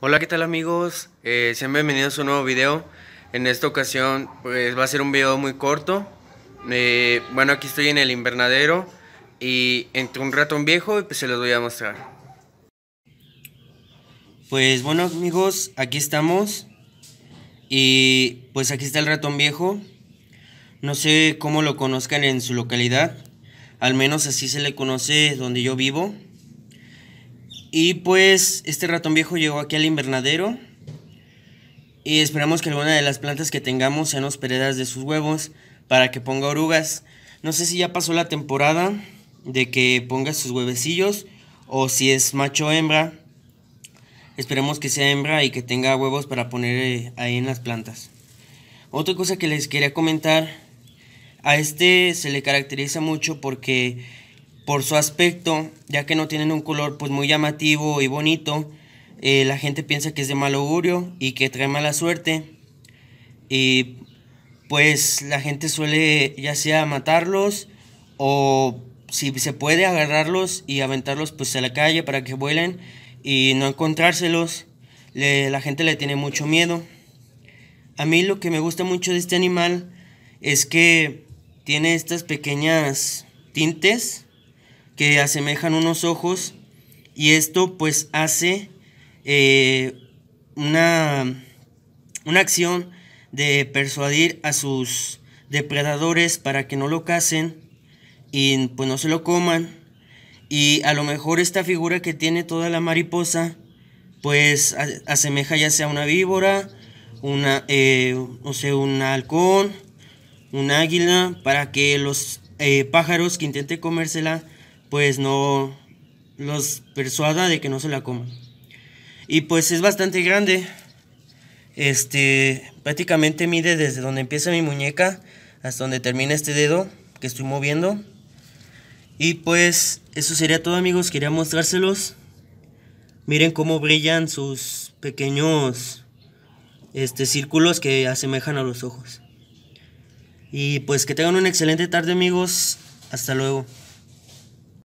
Hola, ¿qué tal amigos? Eh, sean bienvenidos a un nuevo video. En esta ocasión pues va a ser un video muy corto. Eh, bueno, aquí estoy en el invernadero y entre un ratón viejo y pues se los voy a mostrar. Pues bueno amigos, aquí estamos. Y pues aquí está el ratón viejo. No sé cómo lo conozcan en su localidad. Al menos así se le conoce donde yo vivo. Y pues este ratón viejo llegó aquí al invernadero. Y esperamos que alguna de las plantas que tengamos sean hospedadas de sus huevos para que ponga orugas. No sé si ya pasó la temporada de que ponga sus huevecillos o si es macho o hembra. Esperemos que sea hembra y que tenga huevos para poner eh, ahí en las plantas. Otra cosa que les quería comentar, a este se le caracteriza mucho porque por su aspecto, ya que no tienen un color pues muy llamativo y bonito, eh, la gente piensa que es de mal augurio y que trae mala suerte. Y pues la gente suele ya sea matarlos o si se puede agarrarlos y aventarlos pues a la calle para que vuelen y no encontrárselos. la gente le tiene mucho miedo. A mí lo que me gusta mucho de este animal es que tiene estas pequeñas tintes que asemejan unos ojos y esto pues hace eh, una, una acción de persuadir a sus depredadores para que no lo casen y pues no se lo coman y a lo mejor esta figura que tiene toda la mariposa pues asemeja ya sea una víbora, una, eh, un halcón, un águila, para que los eh, pájaros que intenten comérsela pues no los persuada de que no se la coman. Y pues es bastante grande. Este, prácticamente mide desde donde empieza mi muñeca hasta donde termina este dedo que estoy moviendo. Y pues eso sería todo amigos, quería mostrárselos. Miren cómo brillan sus pequeños este, círculos que asemejan a los ojos. Y pues que tengan una excelente tarde amigos. Hasta luego.